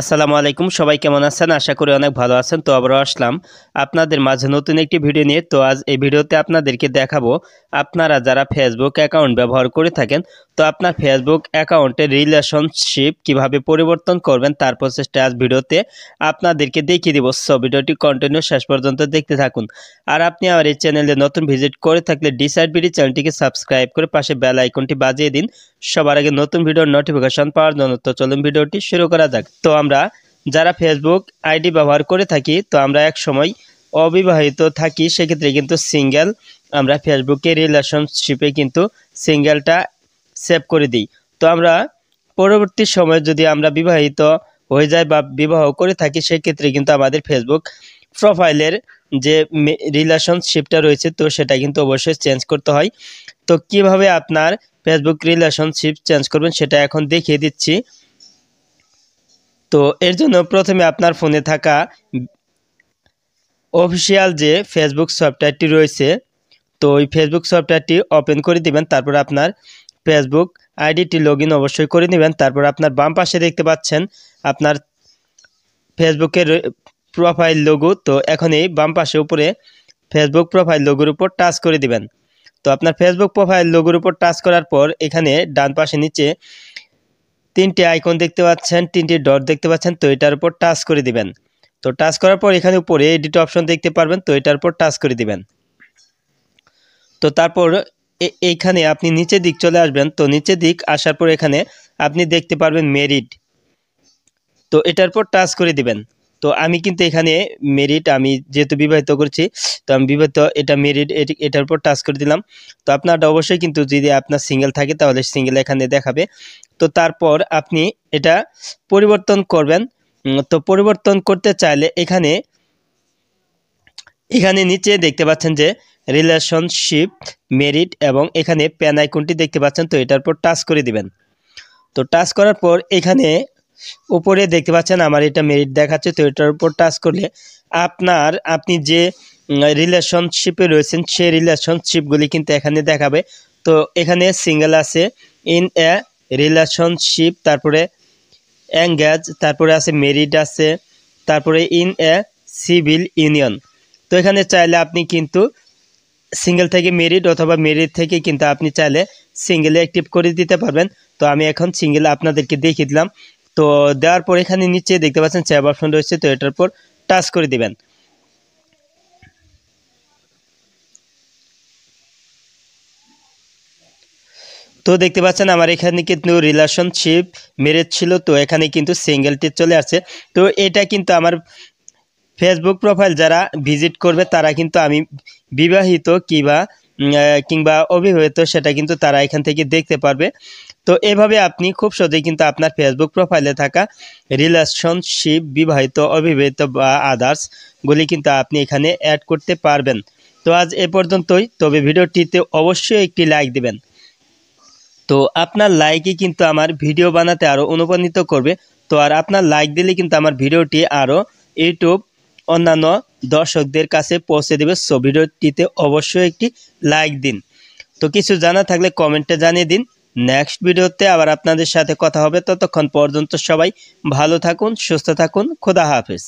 আসসালামু আলাইকুম সবাই কেমন আছেন আশা করি অনেক ভালো আছেন তো আবারও আসলাম আপনাদের মাঝে নতুন একটি ভিডিও নিয়ে তো আজ এই ভিডিওতে আপনাদেরকে দেখাবো আপনারা যারা ফেসবুক অ্যাকাউন্ট ব্যবহার করে থাকেন তো আপনার ফেসবুক অ্যাকাউন্টের রিলেশনশিপ কিভাবে পরিবর্তন করবেন তার প্রচেষ্টা আজ ভিডিওতে আপনাদেরকে দেখিয়ে দিব সব ভিডিওটি কন্টিনিউ শেষ পর্যন্ত দেখতে থাকুন আর আপনি আমার এই চ্যানেলে নতুন ভিজিট করে থাকলে ডিসাইডবিডি চ্যানেলটিকে সাবস্ক্রাইব করে পাশে বেল আইকনটি বাজিয়ে দিন সবার আগে নতুন ভিডিওর নোটিফিকেশন পাওয়ার জন্য তো চলুন ভিডিওটি শুরু করা যাক তো আমরা যারা ফেসবুক আইডি ব্যবহার করে থাকি তো আমরা এক সময় অবিবাহিত থাকি সেক্ষেত্রে কিন্তু সিঙ্গেল আমরা ফেসবুকে রিলেশনশিপে কিন্তু সিঙ্গেলটা সেভ করে দিই তো আমরা পরবর্তী সময়ে যদি আমরা বিবাহিত হয়ে যায় বা বিবাহ করে থাকি সেক্ষেত্রে কিন্তু আমাদের ফেসবুক প্রোফাইলের যে রিলেশনশিপটা রয়েছে তো সেটা কিন্তু অবশ্যই চেঞ্জ করতে হয় তো কিভাবে আপনার ফেসবুক রিলেশনশিপ চেঞ্জ করবেন সেটা এখন দেখিয়ে দিচ্ছি তো এর জন্য প্রথমে আপনার ফোনে থাকা অফিসিয়াল যে ফেসবুক সফটওয়্যারটি রয়েছে তো ওই ফেসবুক সফটওয়্যারটি ওপেন করে দিবেন তারপর আপনার ফেসবুক আইডিটি লগ অবশ্যই করে নেবেন তারপর আপনার বাম পাশে দেখতে পাচ্ছেন আপনার ফেসবুকের প্রোফাইল লোগো তো এখন এই বাম পাশে উপরে ফেসবুক প্রোফাইল লোগোর উপর টাচ করে দিবেন তো আপনার ফেসবুক প্রোফাইল লোগোর উপর টাচ করার পর এখানে ডান পাশে নিচে তিনটি আইকন দেখতে পাচ্ছেন তিনটি ডট দেখতে পাচ্ছেন তো এটার উপর টাচ করে দিবেন তো টাচ করার পর এখানে উপরে এডিট অপশন দেখতে পারবেন তো এটার উপর টাচ করে দিবেন তো তারপর এইখানে আপনি নিচে দিক চলে আসবেন তো নিচে দিক আসার পর এখানে আপনি দেখতে পারবেন মেরিট তো এটার পর টাচ করে দিবেন তো আমি কিন্তু এখানে মেরিট আমি যেহেতু বিবাহিত করছি তো আমি বিবাহিত এটা মেরিট এটার উপর টাচ করে দিলাম তো আপনারটা অবশ্যই কিন্তু যদি আপনার সিঙ্গেল থাকে তাহলে সিঙ্গেল এখানে দেখাবে তো তারপর আপনি এটা পরিবর্তন করবেন তো পরিবর্তন করতে চাইলে এখানে এখানে নিচে দেখতে পাচ্ছেন যে রিলেশনশিপ মেরিট এবং এখানে প্যান আইকনটি দেখতে পাচ্ছেন তো এটার উপর টাচ করে দিবেন তো টাচ করার পর এখানে উপরে দেখতে পাচ্ছেন আমার এটা মেরিট দেখাচ্ছে তো এটার উপর টাচ করলে আপনার আপনি যে রিলেশনশিপে রয়েছেন সেই রিলেশনশিপগুলি কিন্তু এখানে দেখাবে তো এখানে সিঙ্গেল আছে ইন এ রিলেশনশিপ তারপরে অ্যাঙ্গেজ তারপরে আছে মেরিট আছে তারপরে ইন এ সিভিল ইউনিয়ন তো এখানে চাইলে আপনি কিন্তু সিঙ্গেল থেকে মেরিট অথবা মেরিট থেকে কিন্তু আপনি চাইলে সিঙ্গেলে অ্যাক্টিভ করে দিতে পারবেন তো আমি এখন সিঙ্গেল আপনাদেরকে দেখিয়ে দিলাম তো দেওয়ার পর এখানে নিচে দেখতে পাচ্ছেন সেভ অপশন রয়েছে তো এটার পর টাচ করে দিবেন তো দেখতে পাচ্ছেন আমার এখানে কিন্তু রিলেশনশিপ মেরেজ ছিল তো এখানে কিন্তু সিঙ্গেলটি চলে আসছে তো এটা কিন্তু আমার ফেসবুক প্রোফাইল যারা ভিজিট করবে তারা কিন্তু আমি বিবাহিত কিবা কিংবা অবিবাহিত সেটা কিন্তু তারা এখান থেকে দেখতে পারবে তো এভাবে আপনি খুব সহজেই কিন্তু আপনার ফেসবুক প্রোফাইলে থাকা রিলেশনশিপ বিবাহিত অবিবাহিত বা আদার্সগুলি কিন্তু আপনি এখানে অ্যাড করতে পারবেন তো আজ এ পর্যন্তই তবে ভিডিওটিতে অবশ্যই একটি লাইক দিবেন তো আপনার লাইকই কিন্তু আমার ভিডিও বানাতে আরও অনুপ্রাণিত করবে তো আর আপনার লাইক দিলে কিন্তু আমার ভিডিওটি আরও ইউটিউব অন্যান্য দর্শকদের কাছে পৌঁছে দেবে সো ভিডিওটিতে অবশ্যই একটি লাইক দিন তো কিছু জানা থাকলে কমেন্টে জানিয়ে দিন নেক্সট ভিডিওতে আবার আপনাদের সাথে কথা হবে ততক্ষণ পর্যন্ত সবাই ভালো থাকুন সুস্থ থাকুন খোদা হাফেজ